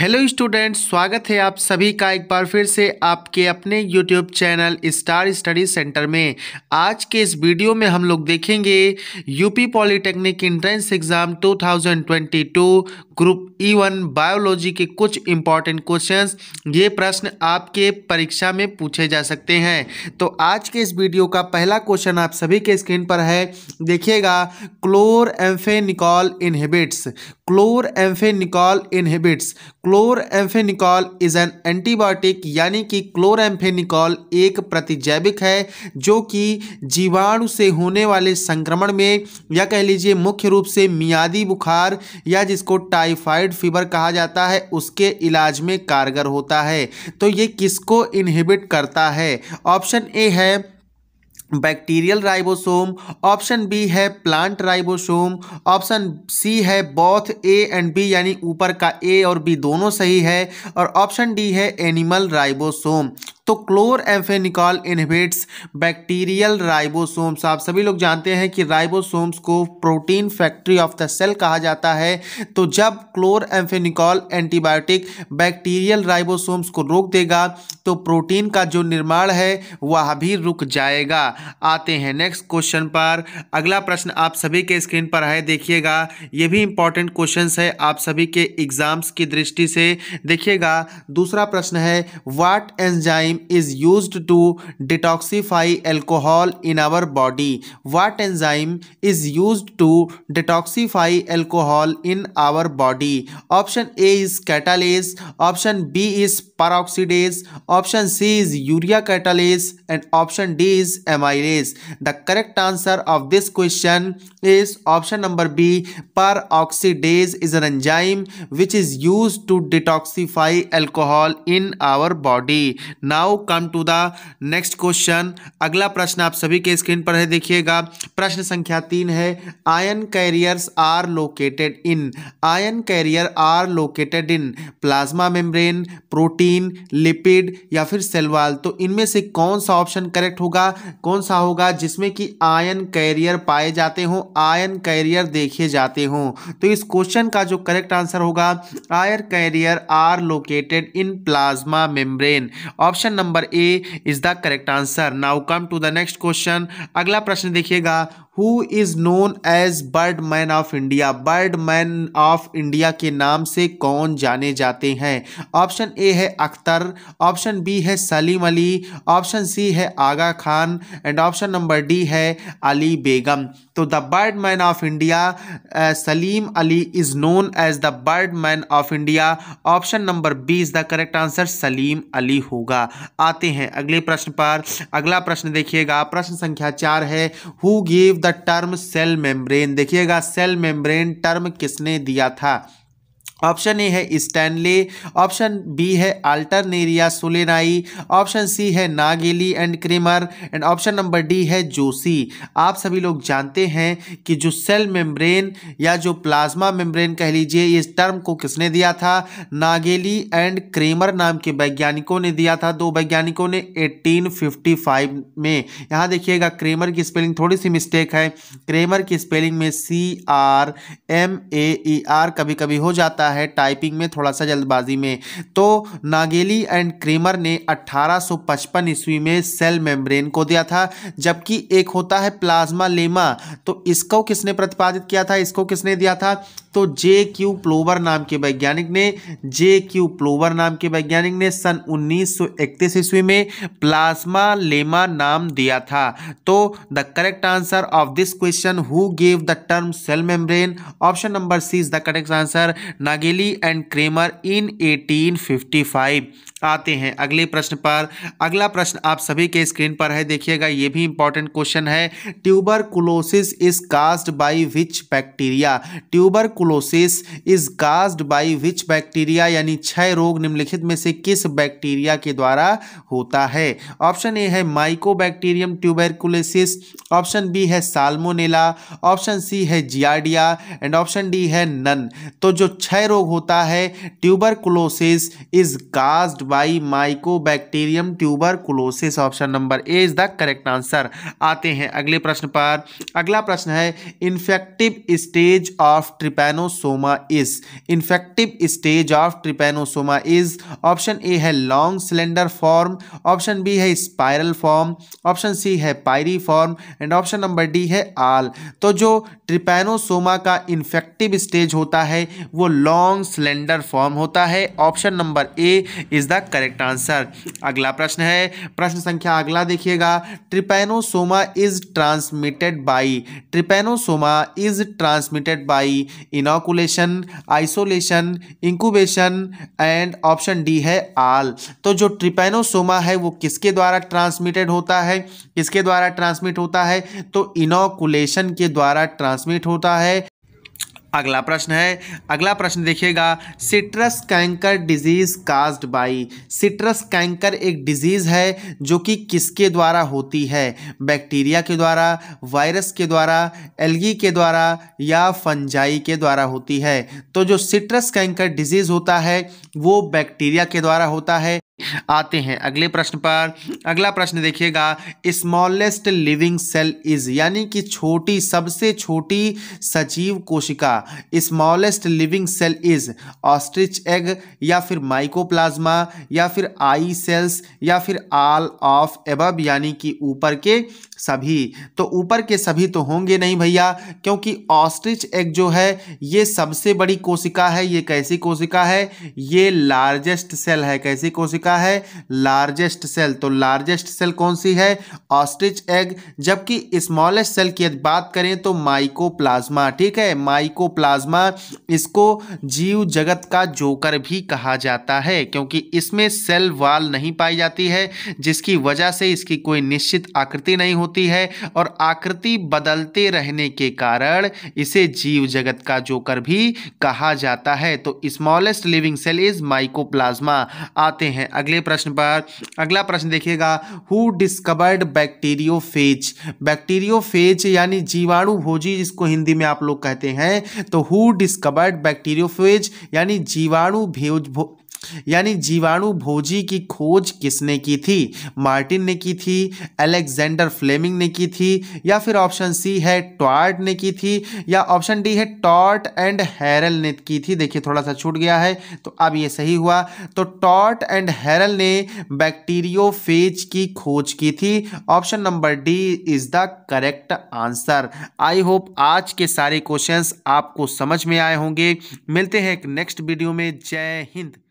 Hello students स्वागत है आप सभी का एक बार फिर से आपके अपने YouTube channel star study centre में आज के इस वीडियो में हम लोग देखेंगे UP polytechnic entrance exam 2022 group E one biology के कुछ इंपॉर्टेंट क्वेश्चंस ये प्रश्न आपके परीक्षा में पूछे जा सकते हैं तो आज के इस वीडियो का पहला क्वेश्चन आप सभी के स्क्रीन पर है देखिएगा chloramphenicol inhibits chloramphenicol inhibits chloramphenicol is an antibiotic यानी कि क्लोरएम्फेनिकॉल एक प्रतिजैविक है जो कि जीवाणु से होने वाले संक्रमण में या कह लीजिए मुख्य रूप से मियादी बुखार या जिसको टाइफाइड फीवर कहा जाता है उसके इलाज में कारगर होता है तो ये किसको इनहिबिट करता है ऑप्शन ए है बैक्टीरियल राइबोसोम ऑप्शन बी है प्लांट राइबोसोम ऑप्शन सी है बॉथ ए एंड बी यानी ऊपर का ए और बी दोनों सही है और ऑप्शन डी है एनिमल राइबोसोम तो chloramphenicol inhibits bacterial ribosomes आप सभी लोग जानते हैं कि राइबोसोम्स को protein factory of the cell कहा जाता है तो जब chloramphenicol antibiotic bacterial ribosomes को रोक देगा तो प्रोटीन का जो निर्माण है वह भी रुक जाएगा आते हैं नेक्स्ट क्वेश्चन पर अगला प्रश्न आप सभी के स्क्रीन पर है देखिएगा ये भी इंपॉर्टेंट क्वेश्चन है आप सभी के एग्जाम्स की दृष्टि से देखिएगा दूसरा प्रश्न है what enzyme is used to detoxify alcohol in our body? What enzyme is used to detoxify alcohol in our body? Option A is catalase, option B is peroxidase, option C is urea catalase and option D is amylase. The correct answer of this question option number B पर oxidase is an enzyme which is use to detoxify alcohol in our body now come to the next question अगला प्रश्न आप सभी के screen पर है देखिएगा प्रश्न संख्या तीन है ion carriers are located in ion carrier are located in plasma membrane protein lipid या फिर सेलवाल तो इनमें से कौन सा ऑप्शन करेक्ट होगा कौन सा होगा जिसमें कि आयन कैरियर पाए जाते हों आयन कैरियर देखे जाते हों तो इस क्वेश्चन का जो करेक्ट आंसर होगा ion carrier are located in plasma membrane option number A is the correct answer now come to the next question अगला प्रश्न देखिएगा who is known as bird man of India bird man of India के नाम से कौन जाने जाते हैं ऑप्शन ए है अख्तर ऑप्शन बी है सलीम अली ऑप्शन सी है Aga Khan and option number D है अली बेगम तो the bird man of India Salim Ali is known as the bird man of India option number B is the correct answer Salim Ali होगा आते हैं अगले प्रश्न पर अगला प्रश्न देखिएगा प्रश्न संख्या चार है who gave the term cell membrane देखिएगा सेल मेम्ब्रेन टर्म किसने दिया था ऑप्शन ए है स्टैनले ऑप्शन बी है अल्टरनेरिया सोलेनाई ऑप्शन सी है Nageli and Cramer and option number D है जोसी आप सभी लोग जानते हैं कि जो सेल मेम्ब्रेन या जो प्लाज्मा मेम्ब्रेन कह लीजिए इस टर्म को किसने दिया था नागेली एंड क्रेमर नाम के वैज्ञानिकों ने दिया था दो वैज्ञानिकों ने 1855 में यहाँ देखिएगा क्रेमर की स्पेलिंग थोड़ी सी मिस्टेक है क्रेमर की स्पेलिंग में C R M A E R कभी कभी हो जाता है जाता है टाइपिंग में थोड़ा सा जल्दबाजी में तो नागेली एंड क्रेमर ने 1855 ईस्वी में सेल मेम्ब्रेन को दिया था जबकि एक होता है प्लाज्मा लेमा तो इसको किसने प्रतिपादित किया था इसको किसने दिया था तो जे क्यू प्लोवर नाम के वैज्ञानिक ने जे क्यू प्लोवर नाम के वैज्ञानिक ने सन 1931 ईस्वी में प्लाज्मा लेमा नाम दिया था तो the correct answer of this question who gave the term cell membrane option number C is the correct answer ना नागेली एंड क्रेमर इन 1855 आते हैं अगले प्रश्न पर अगला प्रश्न आप सभी के स्क्रीन पर है देखिएगा ये भी इंपॉर्टेंट क्वेश्चन है tuberculosis is caused by which bacteria tuberculosis is caused by which bacteria यानी क्षय रोग निम्नलिखित में से किस बैक्टीरिया के द्वारा होता है ऑप्शन ए है माइको बैक्टीरियम ऑप्शन बी है सालमोनेला ऑप्शन सी है जियाडिया एंड ऑप्शन डी है नन तो जो क्षय रोग होता है tuberculosis is caused by Mycobacterium tuberculosis option number A is the correct answer आते हैं अगले प्रश्न पर अगला प्रश्न है infective stage of Trypanosoma is infective stage of Trypanosoma is option A है long cylinder form option B है स्पायरल फॉर्म ऑप्शन सी है पायरी pyriform and option number D है आल तो जो ट्रिपेनोसोमा का इन्फेक्टिव स्टेज होता है वो लॉन्ग लॉन्ग सिलेंडर फॉर्म होता है option number A is the correct answer अगला प्रश्न है प्रश्न संख्या अगला देखिएगा Trypanosoma is transmitted by Trypanosoma is transmitted by inoculation isolation incubation and option D है आल तो जो ट्रिपेनोसोमा है वो किसके द्वारा ट्रांसमिटेड होता है किसके द्वारा ट्रांसमिट होता है तो इनोकुलेशन के द्वारा ट्रांसमिट होता है अगला प्रश्न है अगला प्रश्न देखिएगा citrus canker disease caused by citrus canker एक डिजीज़ है जो कि किसके द्वारा होती है बैक्टीरिया के द्वारा वायरस के द्वारा एल्गी के द्वारा या फंजाई के द्वारा होती है तो जो सिट्रस कैंकर डिजीज़ होता है वो बैक्टीरिया के द्वारा होता है आते हैं अगले प्रश्न पर अगला प्रश्न देखिएगा स्मॉलेस्ट लिविंग सेल इज यानी कि छोटी सबसे छोटी सजीव कोशिका smallest living cell is ostrich egg या फिर माइकोप्लाज्मा या फिर आई सेल्स या फिर आल ऑफ एबब यानी कि ऊपर के सभी तो ऊपर के सभी तो होंगे नहीं भैया क्योंकि ऑस्ट्रिच एग जो है ये सबसे बड़ी कोशिका है ये कैसी कोशिका है ये लार्जेस्ट सेल है कैसी कोशिका का है लार्जेस्ट सेल तो लार्जेस्ट सेल कौन सी है ऑस्ट्रिच एग जबकि स्मॉलेस्ट सेल की बात करें तो माइकोप्लाज्मा ठीक है माइकोप्लाज्मा इसको जीव जगत का जोकर भी कहा जाता है क्योंकि इसमें सेल वाल नहीं पाई जाती है जिसकी वजह से इसकी कोई निश्चित आकृति नहीं होती है और आकृति बदलते रहने के कारण इसे जीव जगत का जोकर भी कहा जाता है तो smallest living cell is mycoplasma आते हैं अगले प्रश्न पर अगला प्रश्न देखिएगा who discovered bacteriophage bacteriophage यानी जीवाणु भोजी जिसको हिंदी में आप लोग कहते हैं तो हु डिस्कवर्ड फेज यानी जीवाणु भेज यानी जीवाणु भोजी की खोज किसने की थी मार्टिन ने की थी अलेक्जेंडर फ्लेमिंग ने की थी या फिर ऑप्शन सी है टॉर्ट ने की थी या ऑप्शन डी है टॉट एंड हैरल ने की थी देखिए थोड़ा सा छूट गया है तो अब ये सही हुआ तो टॉट एंड हैरल ने बैक्टीरियोफेज की खोज की थी option number D is the correct answer I hope आज के सारे क्वेश्चन आपको समझ में आए होंगे मिलते हैं एक नेक्स्ट वीडियो में जय हिंद